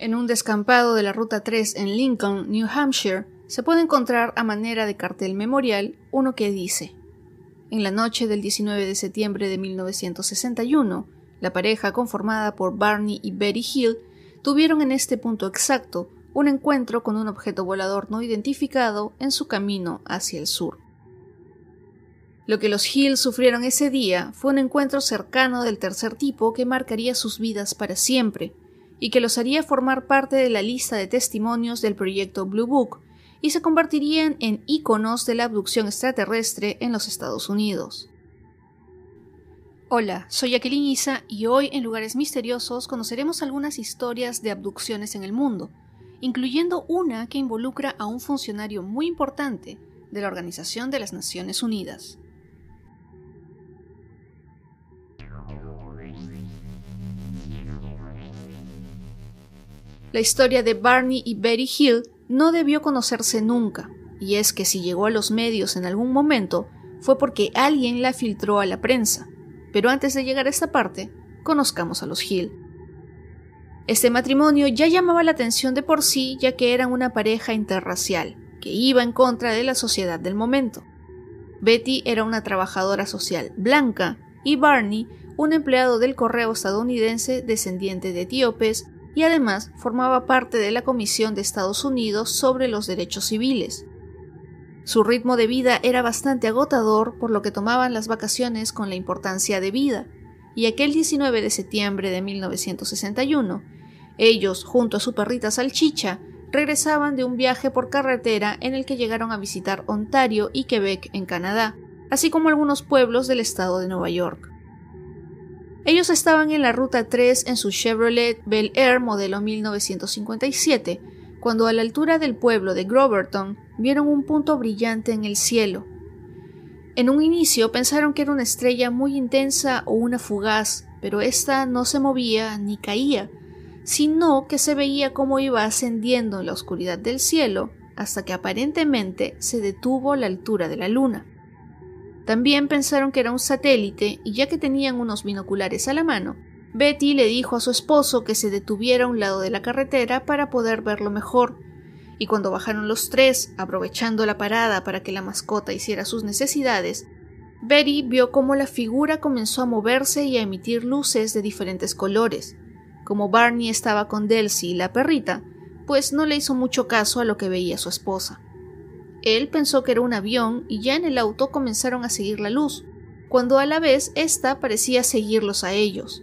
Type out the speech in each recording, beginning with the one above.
En un descampado de la Ruta 3 en Lincoln, New Hampshire, se puede encontrar a manera de cartel memorial uno que dice, en la noche del 19 de septiembre de 1961, la pareja conformada por Barney y Betty Hill tuvieron en este punto exacto un encuentro con un objeto volador no identificado en su camino hacia el sur. Lo que los Hill sufrieron ese día fue un encuentro cercano del tercer tipo que marcaría sus vidas para siempre, y que los haría formar parte de la lista de testimonios del proyecto Blue Book y se convertirían en íconos de la abducción extraterrestre en los Estados Unidos. Hola, soy Jacqueline Isa y hoy en Lugares Misteriosos conoceremos algunas historias de abducciones en el mundo, incluyendo una que involucra a un funcionario muy importante de la Organización de las Naciones Unidas. La historia de Barney y Betty Hill no debió conocerse nunca, y es que si llegó a los medios en algún momento fue porque alguien la filtró a la prensa. Pero antes de llegar a esta parte, conozcamos a los Hill. Este matrimonio ya llamaba la atención de por sí ya que eran una pareja interracial, que iba en contra de la sociedad del momento. Betty era una trabajadora social blanca y Barney un empleado del correo estadounidense descendiente de etíopes y además formaba parte de la Comisión de Estados Unidos sobre los Derechos Civiles. Su ritmo de vida era bastante agotador, por lo que tomaban las vacaciones con la importancia de vida, y aquel 19 de septiembre de 1961, ellos, junto a su perrita Salchicha, regresaban de un viaje por carretera en el que llegaron a visitar Ontario y Quebec en Canadá, así como algunos pueblos del estado de Nueva York. Ellos estaban en la Ruta 3 en su Chevrolet Bel Air modelo 1957, cuando a la altura del pueblo de Groverton vieron un punto brillante en el cielo. En un inicio pensaron que era una estrella muy intensa o una fugaz, pero ésta no se movía ni caía, sino que se veía cómo iba ascendiendo en la oscuridad del cielo hasta que aparentemente se detuvo a la altura de la luna. También pensaron que era un satélite y ya que tenían unos binoculares a la mano, Betty le dijo a su esposo que se detuviera a un lado de la carretera para poder verlo mejor, y cuando bajaron los tres, aprovechando la parada para que la mascota hiciera sus necesidades, Betty vio cómo la figura comenzó a moverse y a emitir luces de diferentes colores. Como Barney estaba con Delcy y la perrita, pues no le hizo mucho caso a lo que veía su esposa. Él pensó que era un avión y ya en el auto comenzaron a seguir la luz, cuando a la vez ésta parecía seguirlos a ellos.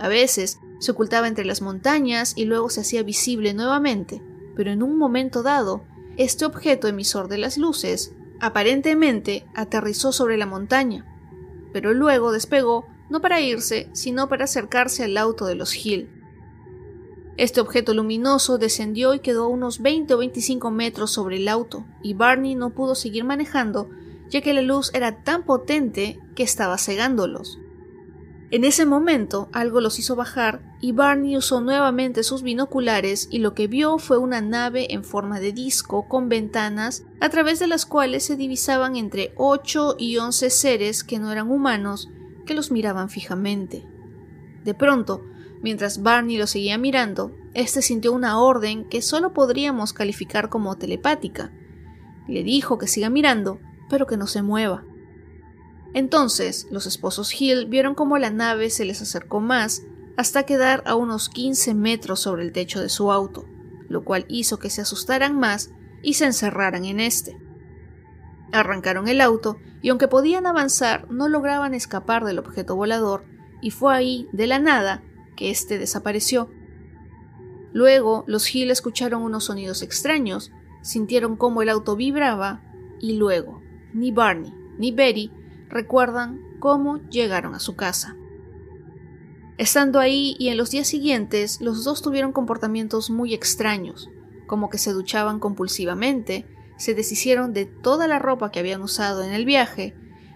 A veces se ocultaba entre las montañas y luego se hacía visible nuevamente, pero en un momento dado, este objeto emisor de las luces aparentemente aterrizó sobre la montaña, pero luego despegó no para irse, sino para acercarse al auto de los Hill. Este objeto luminoso descendió y quedó a unos 20 o 25 metros sobre el auto, y Barney no pudo seguir manejando, ya que la luz era tan potente que estaba cegándolos. En ese momento algo los hizo bajar y Barney usó nuevamente sus binoculares y lo que vio fue una nave en forma de disco con ventanas a través de las cuales se divisaban entre 8 y 11 seres que no eran humanos que los miraban fijamente. De pronto, Mientras Barney lo seguía mirando, este sintió una orden que solo podríamos calificar como telepática. Le dijo que siga mirando, pero que no se mueva. Entonces, los esposos Hill vieron cómo la nave se les acercó más hasta quedar a unos 15 metros sobre el techo de su auto, lo cual hizo que se asustaran más y se encerraran en este. Arrancaron el auto y aunque podían avanzar, no lograban escapar del objeto volador y fue ahí, de la nada, que éste desapareció. Luego los Hill escucharon unos sonidos extraños, sintieron cómo el auto vibraba y luego ni Barney ni Betty recuerdan cómo llegaron a su casa. Estando ahí y en los días siguientes, los dos tuvieron comportamientos muy extraños, como que se duchaban compulsivamente, se deshicieron de toda la ropa que habían usado en el viaje,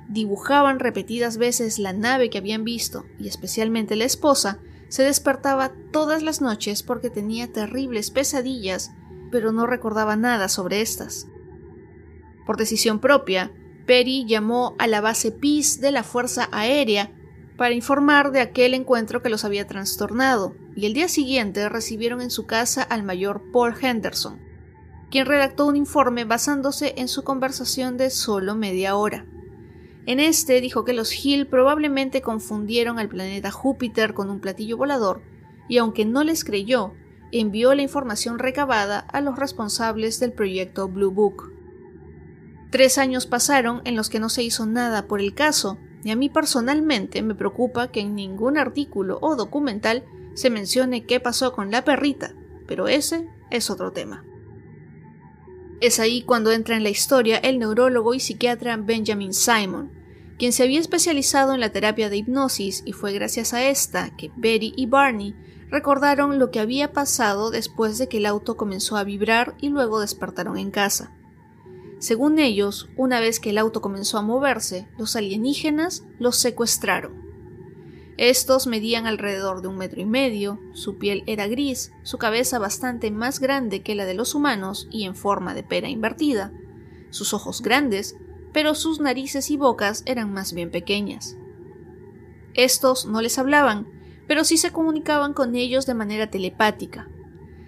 dibujaban repetidas veces la nave que habían visto y especialmente la esposa, se despertaba todas las noches porque tenía terribles pesadillas, pero no recordaba nada sobre estas. Por decisión propia, Perry llamó a la base PIS de la Fuerza Aérea para informar de aquel encuentro que los había trastornado, y el día siguiente recibieron en su casa al mayor Paul Henderson, quien redactó un informe basándose en su conversación de solo media hora. En este dijo que los Hill probablemente confundieron al planeta Júpiter con un platillo volador, y aunque no les creyó, envió la información recabada a los responsables del proyecto Blue Book. Tres años pasaron en los que no se hizo nada por el caso, y a mí personalmente me preocupa que en ningún artículo o documental se mencione qué pasó con la perrita, pero ese es otro tema. Es ahí cuando entra en la historia el neurólogo y psiquiatra Benjamin Simon, quien se había especializado en la terapia de hipnosis y fue gracias a esta que Betty y Barney recordaron lo que había pasado después de que el auto comenzó a vibrar y luego despertaron en casa. Según ellos, una vez que el auto comenzó a moverse, los alienígenas los secuestraron. Estos medían alrededor de un metro y medio, su piel era gris, su cabeza bastante más grande que la de los humanos y en forma de pera invertida. Sus ojos grandes pero sus narices y bocas eran más bien pequeñas. Estos no les hablaban, pero sí se comunicaban con ellos de manera telepática.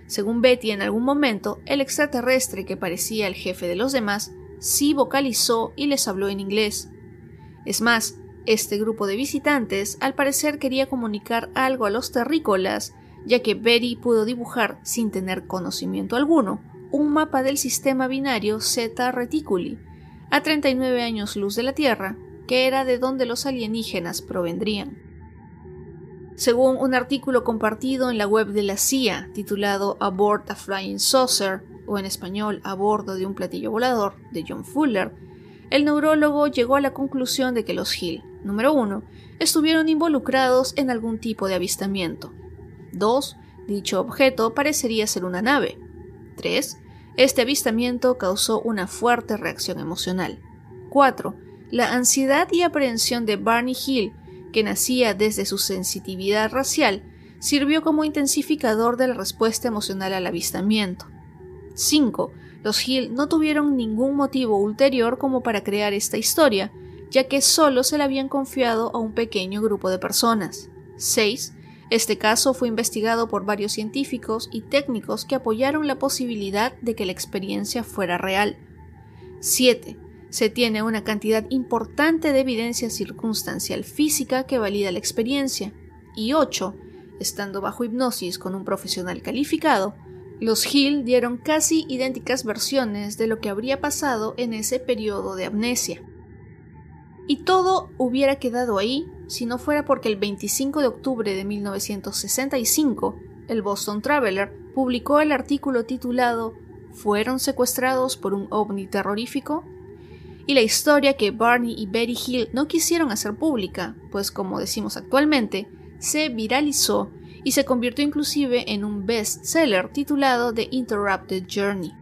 Según Betty, en algún momento, el extraterrestre que parecía el jefe de los demás sí vocalizó y les habló en inglés. Es más, este grupo de visitantes al parecer quería comunicar algo a los terrícolas, ya que Betty pudo dibujar, sin tener conocimiento alguno, un mapa del sistema binario Zeta Reticuli, a 39 años luz de la Tierra, que era de donde los alienígenas provendrían. Según un artículo compartido en la web de la CIA titulado Aboard a Flying Saucer, o en español A bordo de un platillo volador, de John Fuller, el neurólogo llegó a la conclusión de que los Hill, número 1, estuvieron involucrados en algún tipo de avistamiento. 2. Dicho objeto parecería ser una nave. 3. Este avistamiento causó una fuerte reacción emocional. 4. La ansiedad y aprehensión de Barney Hill, que nacía desde su sensitividad racial, sirvió como intensificador de la respuesta emocional al avistamiento. 5. Los Hill no tuvieron ningún motivo ulterior como para crear esta historia, ya que solo se la habían confiado a un pequeño grupo de personas. 6. Este caso fue investigado por varios científicos y técnicos que apoyaron la posibilidad de que la experiencia fuera real. 7. Se tiene una cantidad importante de evidencia circunstancial física que valida la experiencia. Y 8. Estando bajo hipnosis con un profesional calificado, los Hill dieron casi idénticas versiones de lo que habría pasado en ese periodo de amnesia. Y todo hubiera quedado ahí si no fuera porque el 25 de octubre de 1965, el Boston Traveler publicó el artículo titulado ¿Fueron secuestrados por un ovni terrorífico? y la historia que Barney y Betty Hill no quisieron hacer pública, pues como decimos actualmente, se viralizó y se convirtió inclusive en un bestseller titulado The Interrupted Journey.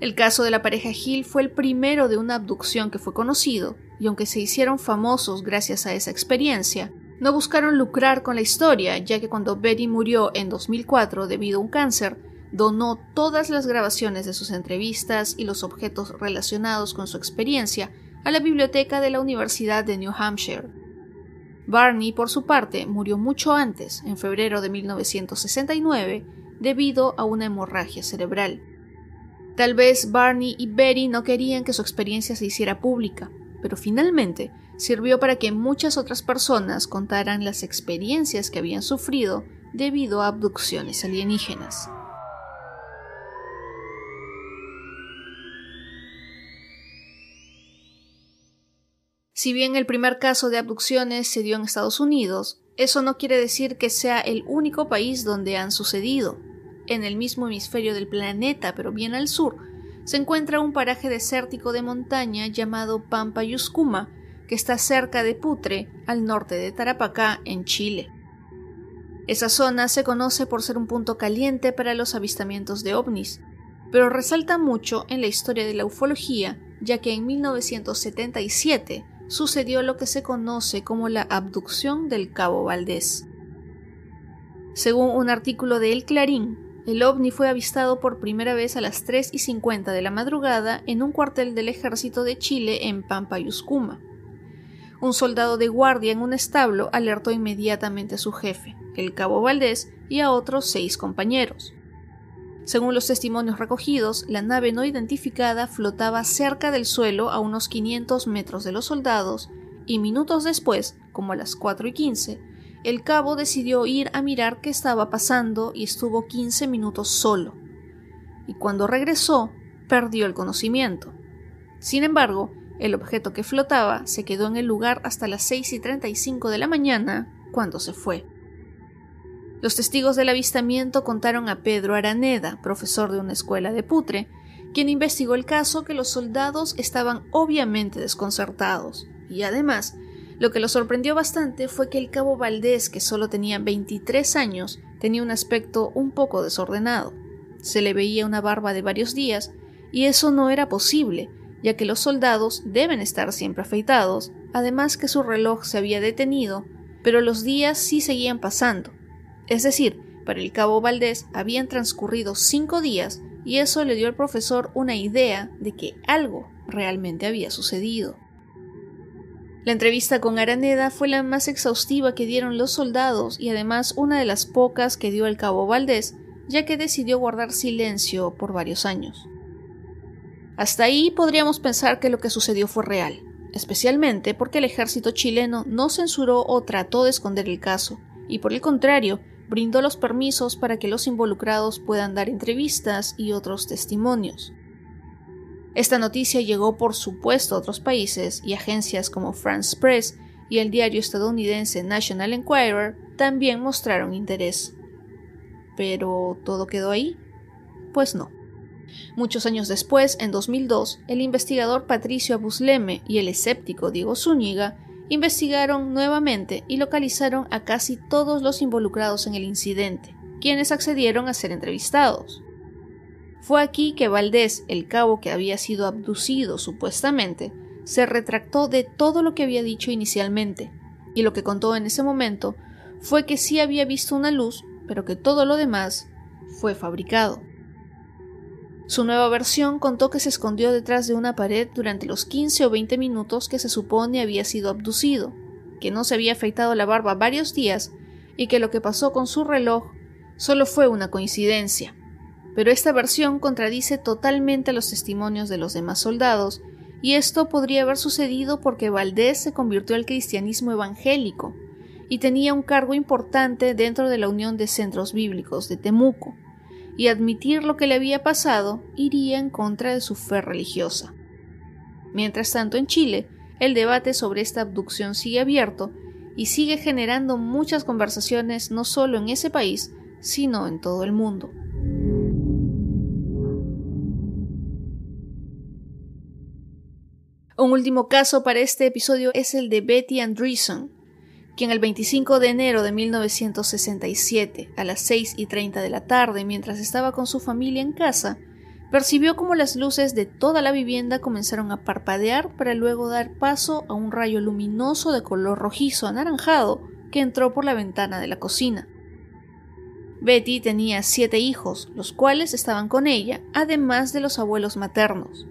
El caso de la pareja Hill fue el primero de una abducción que fue conocido, y aunque se hicieron famosos gracias a esa experiencia, no buscaron lucrar con la historia, ya que cuando Betty murió en 2004 debido a un cáncer, donó todas las grabaciones de sus entrevistas y los objetos relacionados con su experiencia a la biblioteca de la Universidad de New Hampshire. Barney, por su parte, murió mucho antes, en febrero de 1969, debido a una hemorragia cerebral. Tal vez Barney y Betty no querían que su experiencia se hiciera pública, pero finalmente sirvió para que muchas otras personas contaran las experiencias que habían sufrido debido a abducciones alienígenas. Si bien el primer caso de abducciones se dio en Estados Unidos, eso no quiere decir que sea el único país donde han sucedido. En el mismo hemisferio del planeta, pero bien al sur, se encuentra un paraje desértico de montaña llamado Pampa Yuscuma, que está cerca de Putre, al norte de Tarapacá, en Chile. Esa zona se conoce por ser un punto caliente para los avistamientos de ovnis, pero resalta mucho en la historia de la ufología, ya que en 1977 sucedió lo que se conoce como la abducción del Cabo Valdés. Según un artículo de El Clarín, el ovni fue avistado por primera vez a las 3 y 50 de la madrugada en un cuartel del ejército de Chile en Pampa Yuscuma. Un soldado de guardia en un establo alertó inmediatamente a su jefe, el cabo Valdés, y a otros seis compañeros. Según los testimonios recogidos, la nave no identificada flotaba cerca del suelo a unos 500 metros de los soldados y minutos después, como a las 4 y 15, el cabo decidió ir a mirar qué estaba pasando y estuvo 15 minutos solo. Y cuando regresó, perdió el conocimiento. Sin embargo, el objeto que flotaba se quedó en el lugar hasta las 6 y 35 de la mañana, cuando se fue. Los testigos del avistamiento contaron a Pedro Araneda, profesor de una escuela de Putre, quien investigó el caso que los soldados estaban obviamente desconcertados y además lo que lo sorprendió bastante fue que el cabo Valdés, que solo tenía 23 años, tenía un aspecto un poco desordenado. Se le veía una barba de varios días, y eso no era posible, ya que los soldados deben estar siempre afeitados, además que su reloj se había detenido, pero los días sí seguían pasando. Es decir, para el cabo Valdés habían transcurrido cinco días y eso le dio al profesor una idea de que algo realmente había sucedido. La entrevista con Araneda fue la más exhaustiva que dieron los soldados y además una de las pocas que dio el cabo Valdés, ya que decidió guardar silencio por varios años. Hasta ahí podríamos pensar que lo que sucedió fue real, especialmente porque el ejército chileno no censuró o trató de esconder el caso, y por el contrario, brindó los permisos para que los involucrados puedan dar entrevistas y otros testimonios. Esta noticia llegó por supuesto a otros países y agencias como France Press y el diario estadounidense National Enquirer también mostraron interés. Pero ¿todo quedó ahí? Pues no. Muchos años después, en 2002, el investigador Patricio Abusleme y el escéptico Diego Zúñiga investigaron nuevamente y localizaron a casi todos los involucrados en el incidente, quienes accedieron a ser entrevistados. Fue aquí que Valdés, el cabo que había sido abducido supuestamente, se retractó de todo lo que había dicho inicialmente, y lo que contó en ese momento fue que sí había visto una luz, pero que todo lo demás fue fabricado. Su nueva versión contó que se escondió detrás de una pared durante los 15 o 20 minutos que se supone había sido abducido, que no se había afeitado la barba varios días y que lo que pasó con su reloj solo fue una coincidencia pero esta versión contradice totalmente los testimonios de los demás soldados, y esto podría haber sucedido porque Valdés se convirtió al cristianismo evangélico y tenía un cargo importante dentro de la Unión de Centros Bíblicos de Temuco, y admitir lo que le había pasado iría en contra de su fe religiosa. Mientras tanto, en Chile, el debate sobre esta abducción sigue abierto y sigue generando muchas conversaciones no solo en ese país, sino en todo el mundo. Un último caso para este episodio es el de Betty Andreessen, quien el 25 de enero de 1967, a las 6 y 30 de la tarde, mientras estaba con su familia en casa, percibió como las luces de toda la vivienda comenzaron a parpadear para luego dar paso a un rayo luminoso de color rojizo anaranjado que entró por la ventana de la cocina. Betty tenía siete hijos, los cuales estaban con ella, además de los abuelos maternos.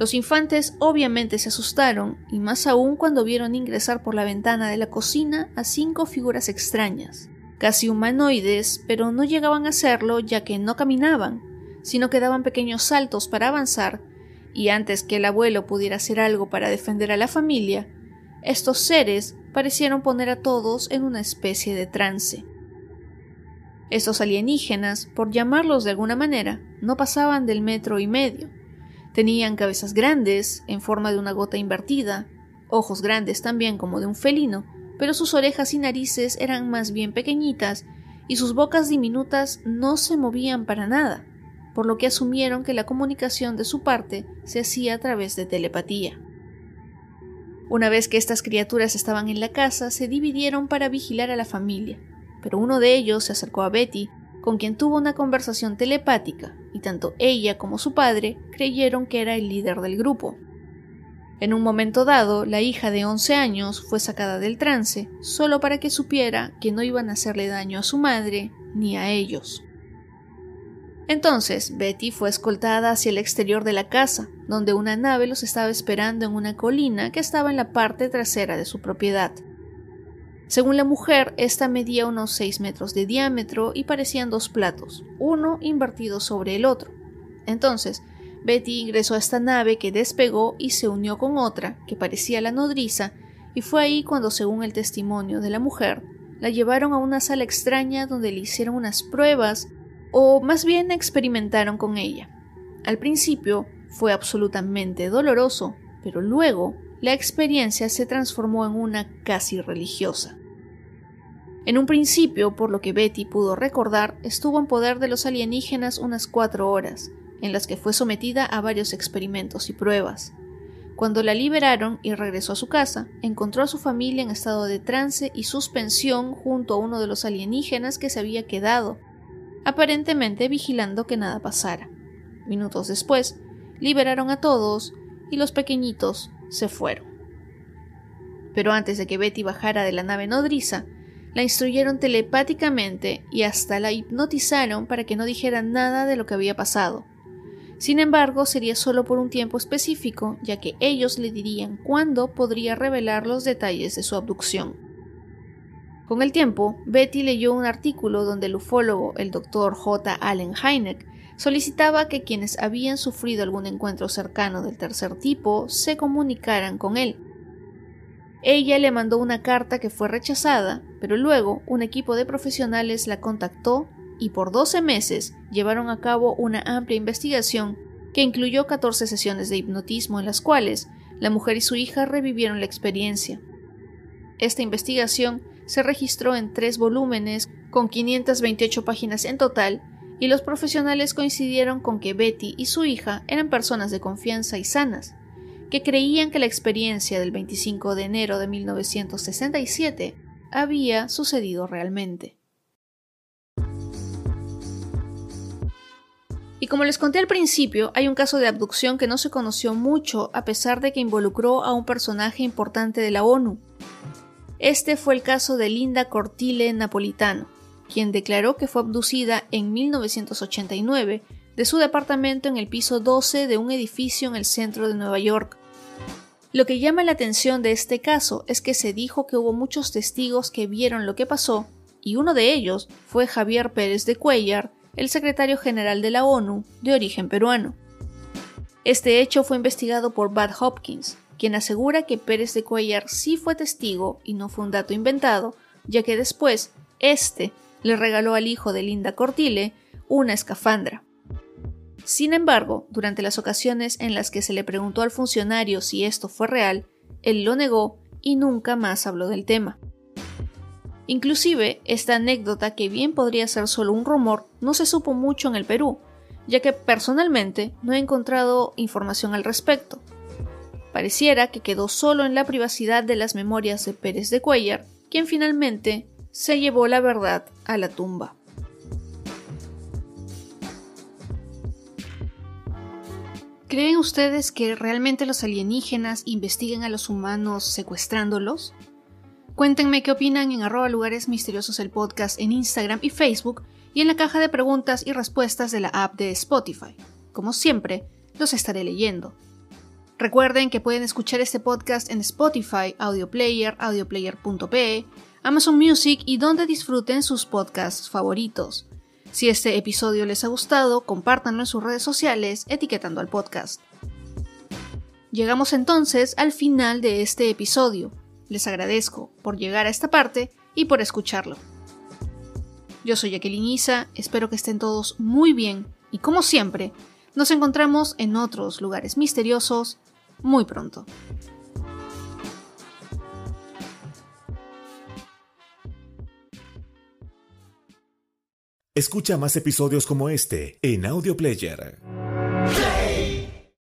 Los infantes obviamente se asustaron, y más aún cuando vieron ingresar por la ventana de la cocina a cinco figuras extrañas, casi humanoides, pero no llegaban a serlo ya que no caminaban, sino que daban pequeños saltos para avanzar, y antes que el abuelo pudiera hacer algo para defender a la familia, estos seres parecieron poner a todos en una especie de trance. Estos alienígenas, por llamarlos de alguna manera, no pasaban del metro y medio, Tenían cabezas grandes, en forma de una gota invertida, ojos grandes también como de un felino, pero sus orejas y narices eran más bien pequeñitas y sus bocas diminutas no se movían para nada, por lo que asumieron que la comunicación de su parte se hacía a través de telepatía. Una vez que estas criaturas estaban en la casa, se dividieron para vigilar a la familia, pero uno de ellos se acercó a Betty, con quien tuvo una conversación telepática, y tanto ella como su padre creyeron que era el líder del grupo. En un momento dado, la hija de 11 años fue sacada del trance, solo para que supiera que no iban a hacerle daño a su madre ni a ellos. Entonces, Betty fue escoltada hacia el exterior de la casa, donde una nave los estaba esperando en una colina que estaba en la parte trasera de su propiedad. Según la mujer, esta medía unos 6 metros de diámetro y parecían dos platos, uno invertido sobre el otro. Entonces, Betty ingresó a esta nave que despegó y se unió con otra, que parecía la nodriza, y fue ahí cuando, según el testimonio de la mujer, la llevaron a una sala extraña donde le hicieron unas pruebas, o más bien experimentaron con ella. Al principio fue absolutamente doloroso, pero luego la experiencia se transformó en una casi religiosa. En un principio, por lo que Betty pudo recordar, estuvo en poder de los alienígenas unas cuatro horas, en las que fue sometida a varios experimentos y pruebas. Cuando la liberaron y regresó a su casa, encontró a su familia en estado de trance y suspensión junto a uno de los alienígenas que se había quedado, aparentemente vigilando que nada pasara. Minutos después, liberaron a todos y los pequeñitos se fueron. Pero antes de que Betty bajara de la nave nodriza, la instruyeron telepáticamente y hasta la hipnotizaron para que no dijera nada de lo que había pasado. Sin embargo, sería solo por un tiempo específico, ya que ellos le dirían cuándo podría revelar los detalles de su abducción. Con el tiempo, Betty leyó un artículo donde el ufólogo, el doctor J. Allen Hynek, solicitaba que quienes habían sufrido algún encuentro cercano del tercer tipo se comunicaran con él ella le mandó una carta que fue rechazada, pero luego un equipo de profesionales la contactó y por 12 meses llevaron a cabo una amplia investigación que incluyó 14 sesiones de hipnotismo en las cuales la mujer y su hija revivieron la experiencia. Esta investigación se registró en tres volúmenes con 528 páginas en total y los profesionales coincidieron con que Betty y su hija eran personas de confianza y sanas que creían que la experiencia del 25 de enero de 1967 había sucedido realmente. Y como les conté al principio, hay un caso de abducción que no se conoció mucho a pesar de que involucró a un personaje importante de la ONU. Este fue el caso de Linda Cortile Napolitano, quien declaró que fue abducida en 1989 de su departamento en el piso 12 de un edificio en el centro de Nueva York, lo que llama la atención de este caso es que se dijo que hubo muchos testigos que vieron lo que pasó, y uno de ellos fue Javier Pérez de Cuellar, el secretario general de la ONU, de origen peruano. Este hecho fue investigado por Bud Hopkins, quien asegura que Pérez de Cuellar sí fue testigo y no fue un dato inventado, ya que después, este le regaló al hijo de Linda Cortile una escafandra. Sin embargo, durante las ocasiones en las que se le preguntó al funcionario si esto fue real, él lo negó y nunca más habló del tema. Inclusive, esta anécdota, que bien podría ser solo un rumor, no se supo mucho en el Perú, ya que personalmente no he encontrado información al respecto. Pareciera que quedó solo en la privacidad de las memorias de Pérez de Cuellar, quien finalmente se llevó la verdad a la tumba. ¿Creen ustedes que realmente los alienígenas investiguen a los humanos secuestrándolos? Cuéntenme qué opinan en arroba lugares misteriosos el podcast en Instagram y Facebook y en la caja de preguntas y respuestas de la app de Spotify. Como siempre, los estaré leyendo. Recuerden que pueden escuchar este podcast en Spotify, Audioplayer, audioplayer.pe, Amazon Music y donde disfruten sus podcasts favoritos. Si este episodio les ha gustado, compártanlo en sus redes sociales etiquetando al podcast. Llegamos entonces al final de este episodio. Les agradezco por llegar a esta parte y por escucharlo. Yo soy Jacqueline Isa, espero que estén todos muy bien y como siempre, nos encontramos en otros lugares misteriosos muy pronto. Escucha más episodios como este en Audio Player.